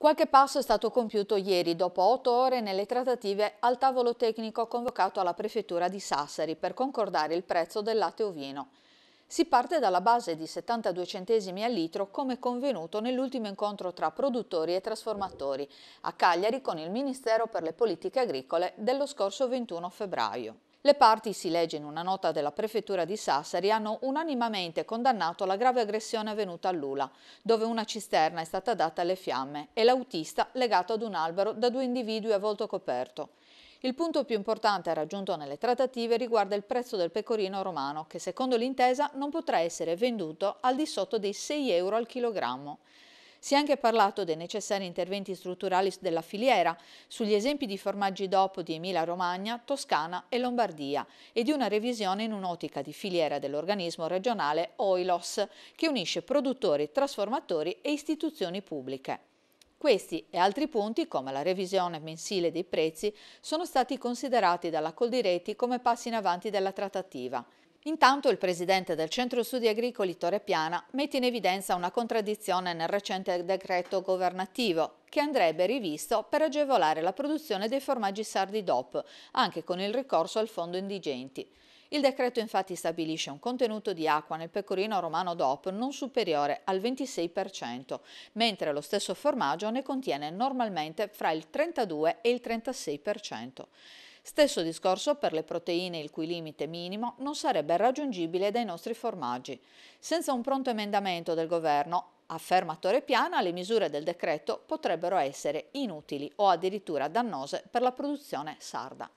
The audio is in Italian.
Qualche passo è stato compiuto ieri dopo otto ore nelle trattative al tavolo tecnico convocato alla prefettura di Sassari per concordare il prezzo del latte ovino. Si parte dalla base di 72 centesimi al litro come convenuto nell'ultimo incontro tra produttori e trasformatori a Cagliari con il Ministero per le politiche agricole dello scorso 21 febbraio. Le parti, si legge in una nota della prefettura di Sassari, hanno unanimamente condannato la grave aggressione avvenuta a Lula, dove una cisterna è stata data alle fiamme e l'autista legato ad un albero da due individui a volto coperto. Il punto più importante raggiunto nelle trattative riguarda il prezzo del pecorino romano, che secondo l'intesa non potrà essere venduto al di sotto dei 6 euro al chilogrammo. Si è anche parlato dei necessari interventi strutturali della filiera, sugli esempi di formaggi DOP di Emilia-Romagna, Toscana e Lombardia e di una revisione in un'ottica di filiera dell'organismo regionale OILOS che unisce produttori, trasformatori e istituzioni pubbliche. Questi e altri punti, come la revisione mensile dei prezzi, sono stati considerati dalla Coldiretti come passi in avanti della trattativa. Intanto il presidente del Centro Studi Agricoli Torre Piana mette in evidenza una contraddizione nel recente decreto governativo che andrebbe rivisto per agevolare la produzione dei formaggi sardi DOP, anche con il ricorso al fondo indigenti. Il decreto infatti stabilisce un contenuto di acqua nel pecorino romano DOP non superiore al 26%, mentre lo stesso formaggio ne contiene normalmente fra il 32 e il 36%. Stesso discorso per le proteine il cui limite minimo non sarebbe raggiungibile dai nostri formaggi. Senza un pronto emendamento del governo, afferma Torre piana, le misure del decreto potrebbero essere inutili o addirittura dannose per la produzione sarda.